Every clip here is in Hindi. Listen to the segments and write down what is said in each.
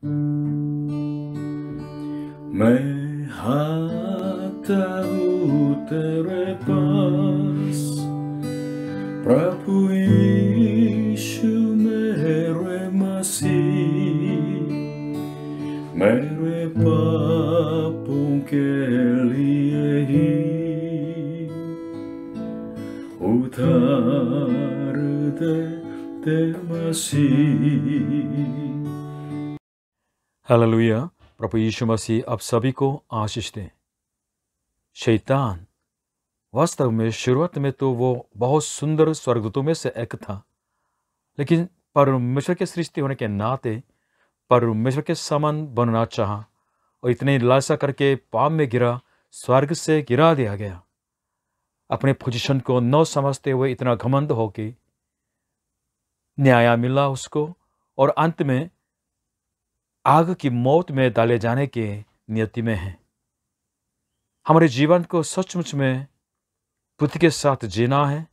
Mehata utere pas Prabhu ishu mere masi Mere papun keli ehi Utarde te masi Mere papun keli ehi hallelujah प्रभु यीशु मसीह आप सभी को आशीष दें शैतान वास्तव में शुरुआत में तो वो बहुत सुंदर स्वर्गदूतों में से एक था लेकिन परमेश्वर के सृष्टि होने के नाते परमेश्वर के समान बनना चाहा और इतने लालसा करके पाप में गिरा स्वर्ग से गिरा दिया गया अपने पोजीशन को न समझते हुए इतना घमंद हो कि न्याया मिला उसको और अंत में आग की मौत में डाले जाने के नियति में हैं हमारे जीवन को सचमुच में बुद्धि के साथ जीना है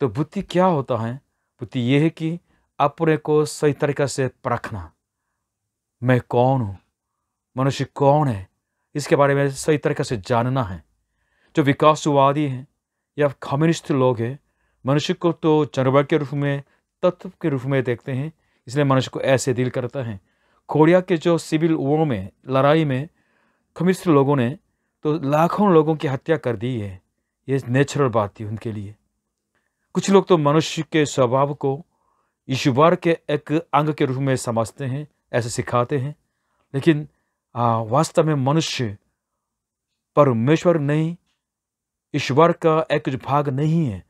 तो बुद्धि क्या होता है बुद्धि यह है कि अपने को सही तरीक़े से परखना मैं कौन हूँ मनुष्य कौन है इसके बारे में सही तरीके से जानना है जो विकासवादी हैं या कम्युनिस्ट लोग हैं मनुष्य को तो जनवर के रूप में तत्व के रूप में देखते हैं इसलिए मनुष्य को ऐसे दिल करता है कोरिया के जो सिविल वॉर में लड़ाई में कम्युनिस्ट लोगों ने तो लाखों लोगों की हत्या कर दी है ये नेचुरल बात थी उनके लिए कुछ लोग तो मनुष्य के स्वभाव को ईश्वर के एक अंग के रूप में समझते हैं ऐसे सिखाते हैं लेकिन वास्तव में मनुष्य परमेश्वर नहीं ईश्वर का एक भाग नहीं है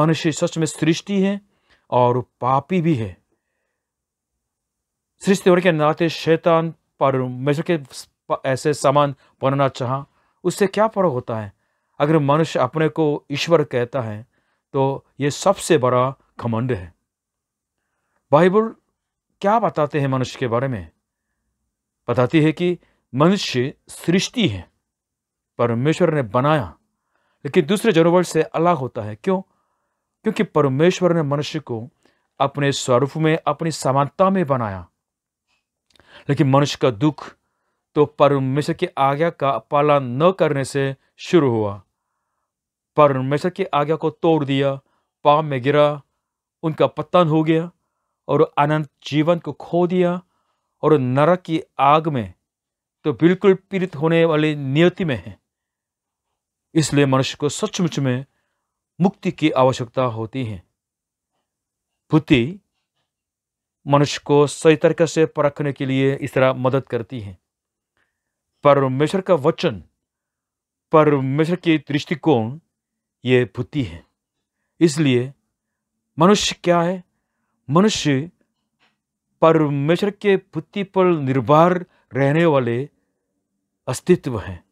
मनुष्य सच में सृष्टि है और पापी भी है सृष्टि होने के नाते शैतान परमेश्वर के ऐसे सामान बनना चाह उससे क्या फर्क होता है अगर मनुष्य अपने को ईश्वर कहता है तो ये सबसे बड़ा घमंड है बाइबल क्या बताते हैं मनुष्य के बारे में बताती है कि मनुष्य सृष्टि है परमेश्वर ने बनाया लेकिन दूसरे जनवर से अलग होता है क्यों क्योंकि परमेश्वर ने मनुष्य को अपने स्वरूप में अपनी समानता में बनाया लेकिन मनुष्य का दुख तो परमेश्वर की आज्ञा का पालन न करने से शुरू हुआ परमेश्वर की आज्ञा को तोड़ दिया पाप में गिरा उनका पतन हो गया और अनंत जीवन को खो दिया और नरक की आग में तो बिल्कुल पीड़ित होने वाली नियति में है इसलिए मनुष्य को सचमुच में मुक्ति की आवश्यकता होती है बुद्धि मनुष्य को सही तरीके से परखने के लिए इस तरह मदद करती है परमेश्वर का वचन परमेश्वर के दृष्टिकोण ये भूति है इसलिए मनुष्य क्या है मनुष्य परमेश्वर के बुद्धि पर निर्भर रहने वाले अस्तित्व हैं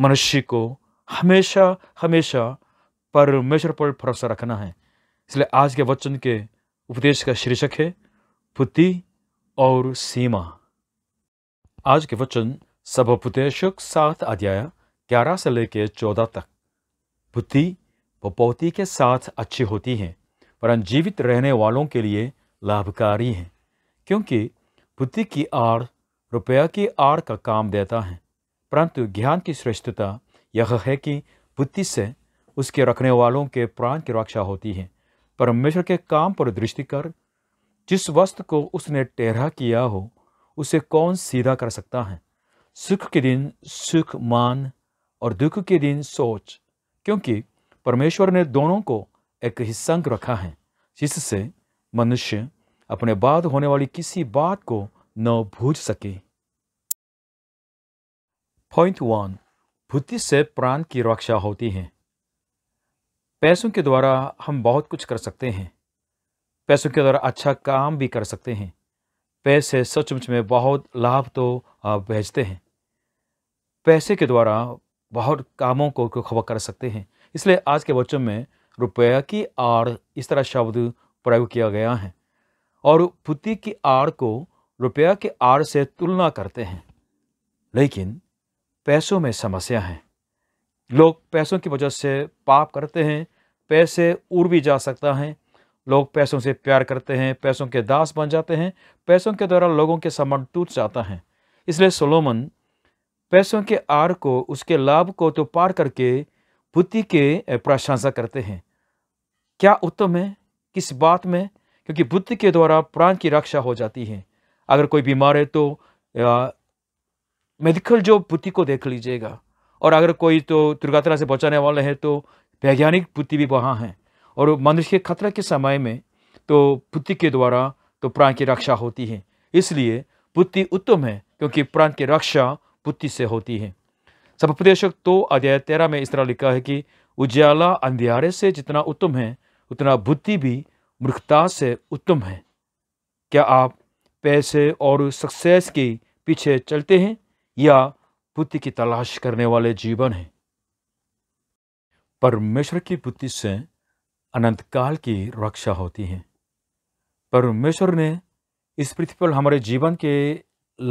मनुष्य को हमेशा हमेशा परमेश्वर पर भरोसा रखना है इसलिए आज के वचन के उपदेश का शीर्षक है बुद्धि और सीमा आज के वचन सब उपदेशक सात अध्याय ग्यारह से लेकर चौदह तक बुद्धि पौती के साथ अच्छी होती है परंतु जीवित रहने वालों के लिए लाभकारी है क्योंकि बुद्धि की आड़ रुपया की आड़ का काम देता है परंतु ज्ञान की श्रेष्ठता यह है कि बुद्धि से उसके रखने वालों के प्राण की रक्षा होती है परमेश्वर के काम पर दृष्टि कर जिस वस्त्र को उसने टेढ़ा किया हो उसे कौन सीधा कर सकता है सुख के दिन सुख मान और दुख के दिन सोच क्योंकि परमेश्वर ने दोनों को एक ही संग रखा है जिससे मनुष्य अपने बाद होने वाली किसी बात को न भूल सके पॉइंट वन बुद्धि से प्राण की रक्षा होती है पैसों के द्वारा हम बहुत कुछ कर सकते हैं पैसों के द्वारा अच्छा काम भी कर सकते हैं पैसे सचमुच में बहुत लाभ तो भेजते हैं पैसे के द्वारा बहुत कामों को खबर कर सकते हैं इसलिए आज के बच्चों में रुपया की आड़ इस तरह शब्द प्रयोग किया गया है और पुती की आड़ को रुपया की आड़ से तुलना करते हैं लेकिन पैसों में समस्या है लोग पैसों की वजह से पाप करते हैं पैसे उड़ भी जा सकता है लोग पैसों से प्यार करते हैं पैसों के दास बन जाते हैं पैसों के द्वारा लोगों के समान टूट जाता है इसलिए सोलोमन पैसों के आर को उसके लाभ को तो पार करके बुद्धि के प्रशंसा करते हैं क्या उत्तम है किस बात में क्योंकि बुद्धि के द्वारा प्राण की रक्षा हो जाती है अगर कोई बीमार है तो मेडिकल जो बुद्धि को देख लीजिएगा और अगर कोई तो दुर्घटना से बचाने वाले हैं तो वैज्ञानिक बुद्धि भी वहाँ हैं और मनुष्य के खतरा के समय में तो बुद्धि के द्वारा तो प्राण की रक्षा होती है इसलिए बुद्धि उत्तम है क्योंकि प्राण की रक्षा बुद्धि से होती है उपदेशक तो अध्याय तेरह में इस तरह लिखा है कि उज्याला अंधियारे से जितना उत्तम है उतना बुद्धि भी मूर्खता से उत्तम है क्या आप पैसे और सक्सेस के पीछे चलते हैं या बुद्धि की तलाश करने वाले जीवन है परमेश्वर की बुद्धि से अनंत काल की रक्षा होती है परमेश्वर ने इस पृथ्वी पर हमारे जीवन के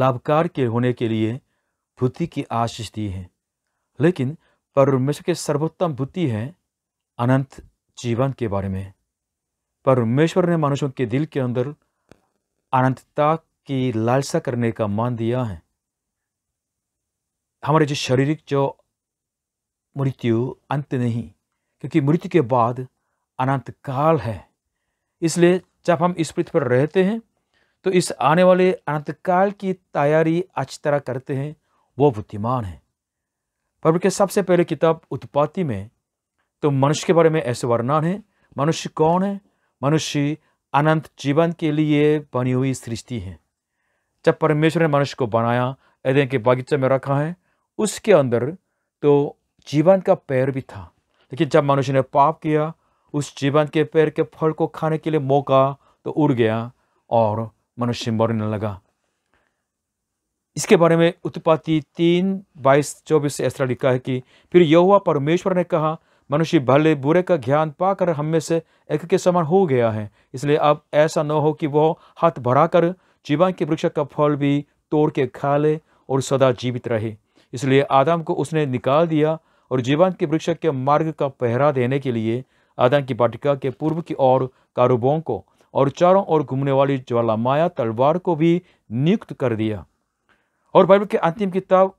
लाभकार के होने के लिए बुद्धि की आशीष दी है लेकिन परमेश्वर के सर्वोत्तम बुद्धि है अनंत जीवन के बारे में परमेश्वर ने मनुष्यों के दिल के अंदर अनंतता की लालसा करने का मान दिया है हमारे जो शारीरिक जो मृत्यु अंत नहीं क्योंकि मृत्यु के बाद अनंत काल है इसलिए जब हम इस पृथ्वी पर रहते हैं तो इस आने वाले अनंत काल की तैयारी अच्छी तरह करते हैं वो बुद्धिमान है पर के सबसे पहले किताब उत्पत्ति में तो मनुष्य के बारे में ऐसे वर्णन है मनुष्य कौन है मनुष्य अनंत जीवन के लिए बनी हुई सृष्टि है जब परमेश्वर ने मनुष्य को बनाया एदन के बगीचे में रखा है उसके अंदर तो जीवन का पैर भी था लेकिन जब मनुष्य ने पाप किया उस जीवन के पैर के फल को खाने के लिए मौका तो उड़ गया और मनुष्य मरने लगा इसके बारे में उत्पाति तीन बाईस चौबीस ऐसा लिखा है कि फिर यहुआ परमेश्वर ने कहा मनुष्य भले बुरे का ज्ञान पाकर हम में से एक के समान हो गया है इसलिए अब ऐसा न हो कि वह हाथ भरा कर जीवन के वृक्ष का फल भी तोड़ के खा ले और सदा जीवित रहे इसलिए आदम को उसने निकाल दिया और जीवन के वृक्ष के मार्ग का पहरा देने के लिए आदम की वाटिका के पूर्व की ओर कारोबों को और चारों ओर घूमने वाली ज्वाला माया तलवार को भी नियुक्त कर दिया और बाइबल के अंतिम किताब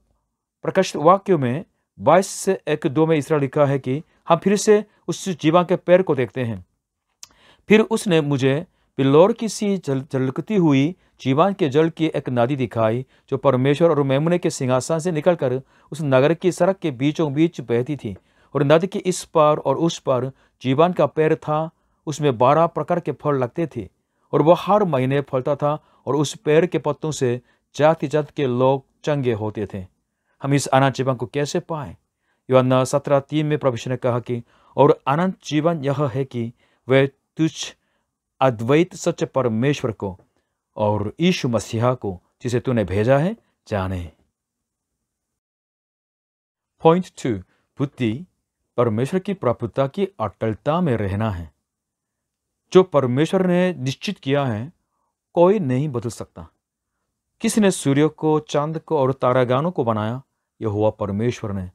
प्रकाशित वाक्यों में बाईस से एक दो में इसरा लिखा है कि हम फिर से उस जीवा के पैर को देखते हैं फिर उसने मुझे बिल्लौर की सी जल झलकती हुई जीवान के जल की एक नदी दिखाई जो परमेश्वर और मेमुने के सिंहासन से निकलकर उस नगर की सड़क के बीचों बीच बहती थी और नदी के इस पार और उस पार जीवान का पैर था उसमें बारह प्रकार के फल लगते थे और वह हर महीने फलता था और उस पेड़ के पत्तों से जाति जात के लोग चंगे होते थे हम इस अनंत जीवन को कैसे पाए युवा सत्रह तीन में प्रभु ने कहा कि और अनंत जीवन यह है कि वे तुझ अद्वैत सच परमेश्वर को और ईशु मसीहा को जिसे तूने भेजा है जाने पॉइंट टू बुद्धि परमेश्वर की प्रभुता की अटलता में रहना है जो परमेश्वर ने निश्चित किया है कोई नहीं बदल सकता किसी ने सूर्य को चांद को और तारागानों को बनाया यह हुआ परमेश्वर ने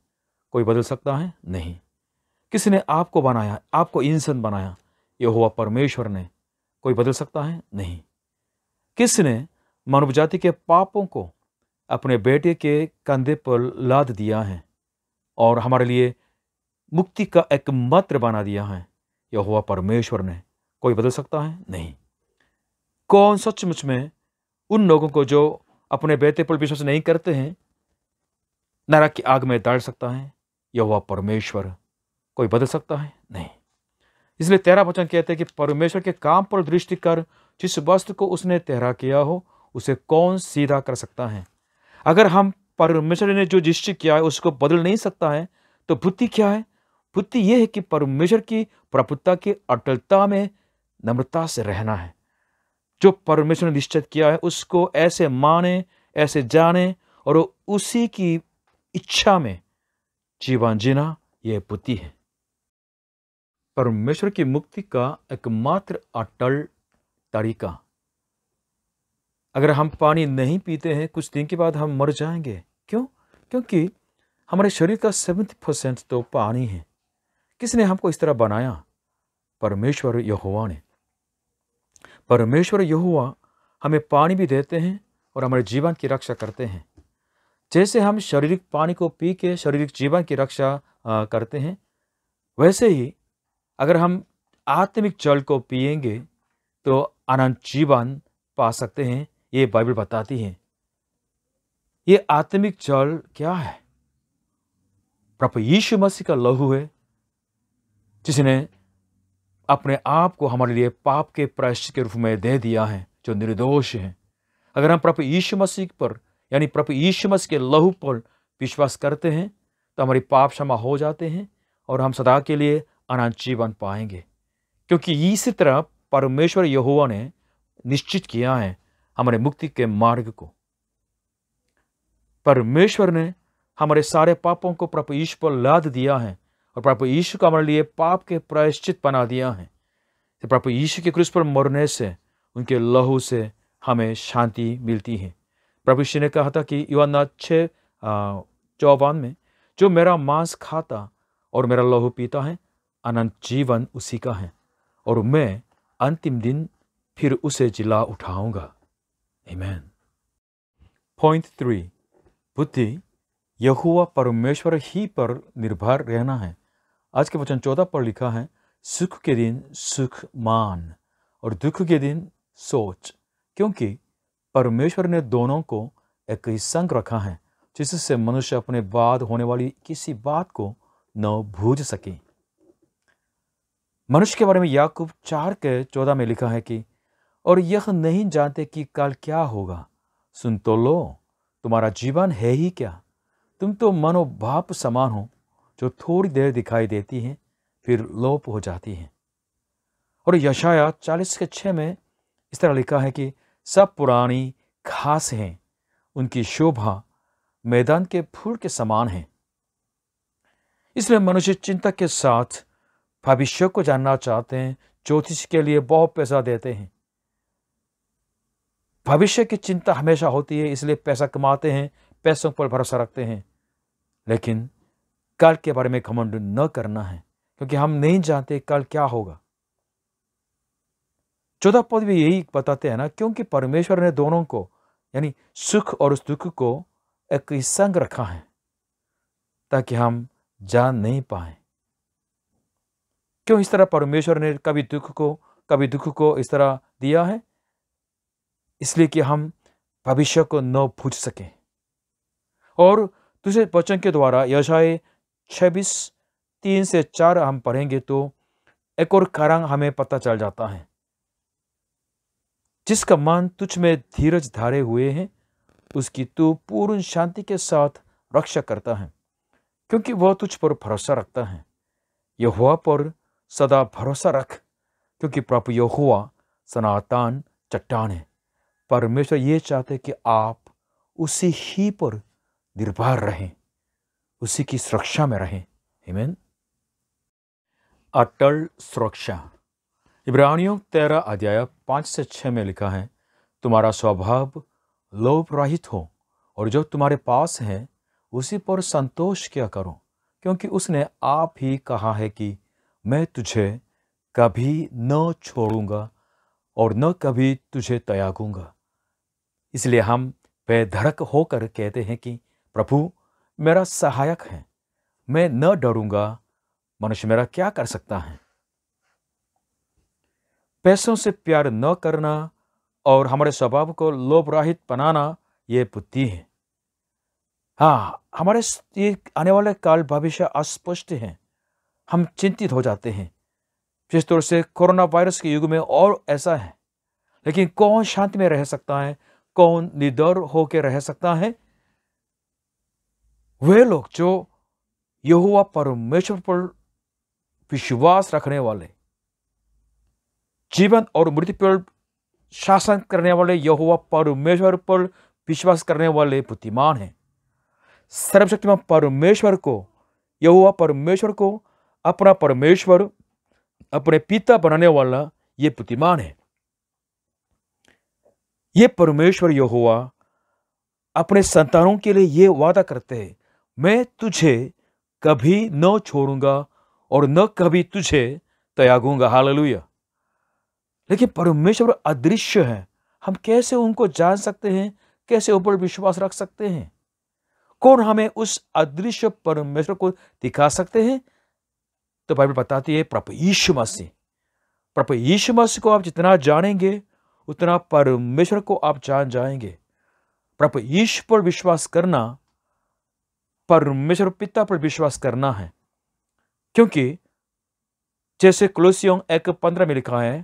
कोई बदल सकता है नहीं किसी ने आपको बनाया आपको इंसान बनाया यह हुआ परमेश्वर ने कोई बदल सकता है नहीं किसने मानव जाति के पापों को अपने बेटे के कंधे पर लाद दिया है और हमारे लिए मुक्ति का एकमात्र बना दिया है यह हुआ परमेश्वर ने कोई बदल सकता है नहीं कौन सचमुच में उन लोगों को जो अपने बेटे पर विश्वास नहीं करते हैं नरक की आग में डाल सकता है यह हुआ परमेश्वर कोई बदल सकता है नहीं इसलिए तेरा वचन कहते हैं कि परमेश्वर के काम पर दृष्टि कर जिस वस्त्र को उसने तेरा किया हो उसे कौन सीधा कर सकता है अगर हम परमेश्वर ने जो दृष्टि किया है उसको बदल नहीं सकता है तो बुद्धि क्या है बुद्धि यह है कि परमेश्वर की प्रभुता की अटलता में नम्रता से रहना है जो परमेश्वर ने निश्चित किया है उसको ऐसे माने ऐसे जाने और उसी की इच्छा में जीवन जीना यह बुद्धि है परमेश्वर की मुक्ति का एकमात्र अटल तरीका अगर हम पानी नहीं पीते हैं कुछ दिन के बाद हम मर जाएंगे क्यों क्योंकि हमारे शरीर का सेवेंटी परसेंट तो पानी है किसने हमको इस तरह बनाया परमेश्वर यहुआ ने परमेश्वर यहुआ हमें पानी भी देते हैं और हमारे जीवन की रक्षा करते हैं जैसे हम शारीरिक पानी को पी के शारीरिक जीवन की रक्षा करते हैं वैसे ही अगर हम आत्मिक जल को पिएंगे तो अनंत जीवन पा सकते हैं ये बाइबल बताती है ये आत्मिक जल क्या है प्रभु यीशु मसीह का लहू है जिसने अपने आप को हमारे लिए पाप के प्रश्न के रूप में दे दिया है जो निर्दोष है अगर हम प्रभु यीशु मसीह पर यानी प्रभु यीशु मसीह के लहू पर विश्वास करते हैं तो हमारे पाप क्षमा हो जाते हैं और हम सदा के लिए अनंत जीवन पाएंगे क्योंकि इसी तरह परमेश्वर यहुआ ने निश्चित किया है हमारे मुक्ति के मार्ग को परमेश्वर ने हमारे सारे पापों को प्रभु ईश्वर पर लाद दिया है और प्रभु यीशु का हमारे लिए पाप के प्रायश्चित बना दिया है तो प्रभु यीशु के क्रूस पर मरने से उनके लहू से हमें शांति मिलती है प्रभु ईश्वर ने कहा था कि युवाना छः चौबान में जो मेरा मांस खाता और मेरा लहू पीता है अनंत जीवन उसी का है और मैं अंतिम दिन फिर उसे जिला उठाऊंगा हिमैन पॉइंट थ्री बुद्धि यहुआ परमेश्वर ही पर निर्भर रहना है आज के वचन चौदह पर लिखा है सुख के दिन सुख मान और दुख के दिन सोच क्योंकि परमेश्वर ने दोनों को एक ही संग रखा है जिससे मनुष्य अपने बाद होने वाली किसी बात को न भूझ सके मनुष्य के बारे में याकूब चार के चौदह में लिखा है कि और यह नहीं जानते कि कल क्या होगा सुन तो लो तुम्हारा जीवन है ही क्या तुम तो मनोभाप समान हो जो थोड़ी देर दिखाई देती है फिर लोप हो जाती है और यशाया चालीस के छः में इस तरह लिखा है कि सब पुरानी खास हैं उनकी शोभा मैदान के फूल के समान है इसलिए मनुष्य चिंता के साथ भविष्य को जानना चाहते हैं ज्योतिष के लिए बहुत पैसा देते हैं भविष्य की चिंता हमेशा होती है इसलिए पैसा कमाते हैं पैसों पर भरोसा रखते हैं लेकिन कल के बारे में घमंड न करना है क्योंकि हम नहीं जानते कल क्या होगा चौदह पद भी यही बताते हैं ना क्योंकि परमेश्वर ने दोनों को यानी सुख और उस दुख को एक संग रखा है ताकि हम जान नहीं पाएं क्यों इस तरह परमेश्वर ने कभी दुख को कभी दुख को इस तरह दिया है इसलिए कि हम भविष्य को न भूझ सकें और दूसरे वचन के द्वारा यशाए छब्बीस तीन से चार हम पढ़ेंगे तो एक और कारण हमें पता चल जाता है जिसका मन तुझ में धीरज धारे हुए हैं उसकी तू पूर्ण शांति के साथ रक्षा करता है क्योंकि वह तुझ पर भरोसा रखता है यह हुआ पर सदा भरोसा रख क्योंकि प्रभु यहोवा सनातन चट्टान है परमेश्वर ये चाहते कि आप उसी ही पर निर्भर रहें उसी की सुरक्षा में रहें हिमेन अटल सुरक्षा इब्रानियों तेरा अध्याय पांच से छह में लिखा है तुम्हारा स्वभाव लोभ रहित हो और जो तुम्हारे पास है उसी पर संतोष किया करो क्योंकि उसने आप ही कहा है कि मैं तुझे कभी न छोड़ूंगा और न कभी तुझे त्यागूंगा इसलिए हम बेधड़क होकर कहते हैं कि प्रभु मेरा सहायक है मैं न डरूंगा मनुष्य मेरा क्या कर सकता है पैसों से प्यार न करना और हमारे स्वभाव को लोभराहित बनाना ये बुद्धि है हाँ हमारे आने वाले काल भविष्य अस्पष्ट हैं हम चिंतित हो जाते हैं विशेष तौर से कोरोना वायरस के युग में और ऐसा है लेकिन कौन शांति में रह सकता है कौन निडर होकर रह सकता है वे लोग जो यहुआ परमेश्वर पर विश्वास रखने वाले जीवन और मृत्यु पर शासन करने वाले यहुआ परमेश्वर पर विश्वास करने वाले बुद्धिमान हैं सर्वशक्तिमान परमेश्वर को यहुआ परमेश्वर को अपना परमेश्वर अपने पिता बनाने वाला ये प्रतिमान है ये परमेश्वर यहोवा अपने संतानों के लिए ये वादा करते हैं मैं तुझे कभी न छोड़ूंगा और न कभी तुझे त्यागूंगा हालेलुया लेकिन परमेश्वर अदृश्य है हम कैसे उनको जान सकते हैं कैसे ऊपर विश्वास रख सकते हैं कौन हमें उस अदृश्य परमेश्वर को दिखा सकते हैं तो बाइबल बताती है प्रभु यीशु मसीह प्रभु यीशु मसीह को आप जितना जानेंगे उतना परमेश्वर को आप जान जाएंगे प्रभु यीशु पर विश्वास करना परमेश्वर पिता पर विश्वास करना है क्योंकि जैसे क्लोसियों एक पंद्रह में लिखा है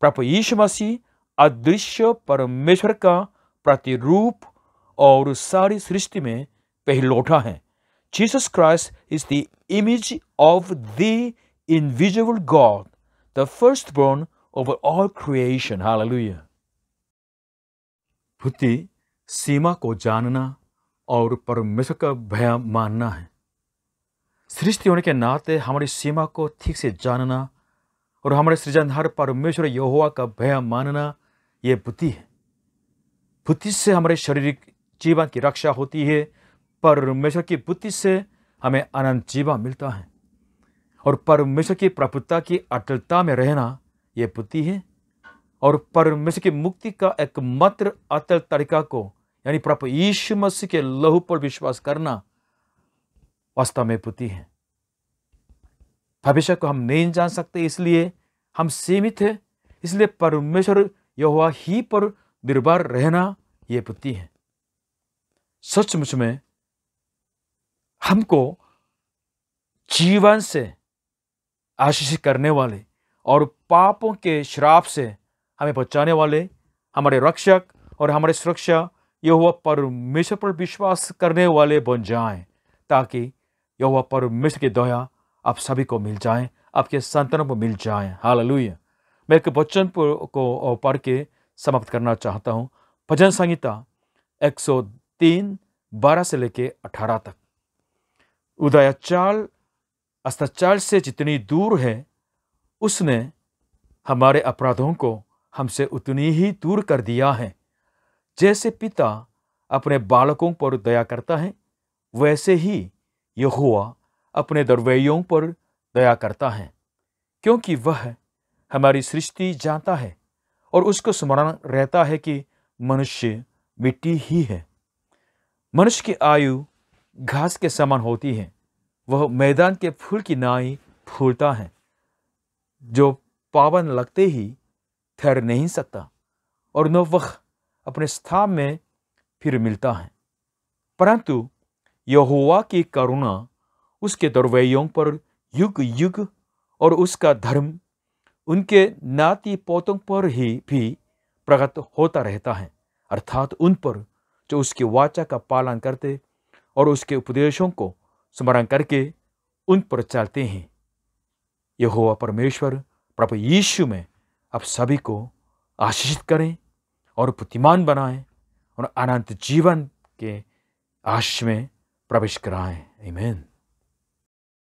प्रभु यीशु मसीह अदृश्य परमेश्वर का प्रतिरूप और सारी सृष्टि में पहलौठा है Jesus Christ is the image of the invisible God, the firstborn of all creation. Hallelujah. भक्ति सीमा को जानना और परमेश्वर का भय मानना है सृष्टि होने के नाते हमारी सीमा को ठीक से जानना और हमारे सृजनहार परमेश्वर यहोवा का भय मानना ये बुद्धि है बुद्धि से हमारे शारीरिक जीवन की रक्षा होती है परमेश्वर की बुद्धि से हमें अनंत जीवा मिलता है और परमेश्वर की प्रभुता की अटलता में रहना ये बुद्धि है और परमेश्वर की मुक्ति का एकमात्र अटल तरीका को यानी प्रभु यीशु मसीह के लहू पर विश्वास करना वास्तव में बुद्धि है भविष्य को हम नहीं जान सकते इसलिए हम सीमित है इसलिए परमेश्वर यहोवा ही पर निर्भर रहना ये बुद्धि है सचमुच में हमको जीवन से आशीषित करने वाले और पापों के श्राप से हमें बचाने वाले हमारे रक्षक और हमारे सुरक्षा यह परमेश्वर पर विश्वास करने वाले बन जाएं ताकि यह परमेश्वर की दया आप सभी को मिल जाए आपके संतानों को मिल जाए हाल मैं एक बच्चन को पढ़ के समाप्त करना चाहता हूँ भजन संहिता 103 12 से लेके 18 तक उदयाचाल अस्ताचाल से जितनी दूर है उसने हमारे अपराधों को हमसे उतनी ही दूर कर दिया है जैसे पिता अपने बालकों पर दया करता है वैसे ही यहुआ अपने दरवैयों पर दया करता है क्योंकि वह हमारी सृष्टि जानता है और उसको स्मरण रहता है कि मनुष्य मिट्टी ही है मनुष्य की आयु घास के समान होती हैं वह मैदान के फूल की नाई फूलता है जो पावन लगते ही ठहर नहीं सकता और न वह अपने स्थान में फिर मिलता है परंतु यहुआ की करुणा उसके दुर्वयों पर युग युग और उसका धर्म उनके नाती पोतों पर ही भी प्रकट होता रहता है अर्थात उन पर जो उसकी वाचा का पालन करते और उसके उपदेशों को स्मरण करके उन पर चलते हैं यहोवा परमेश्वर प्रभु यीशु में आप सभी को आशीषित करें और बुद्धिमान बनाएं और अनंत जीवन के आश में प्रवेश कराएं आमीन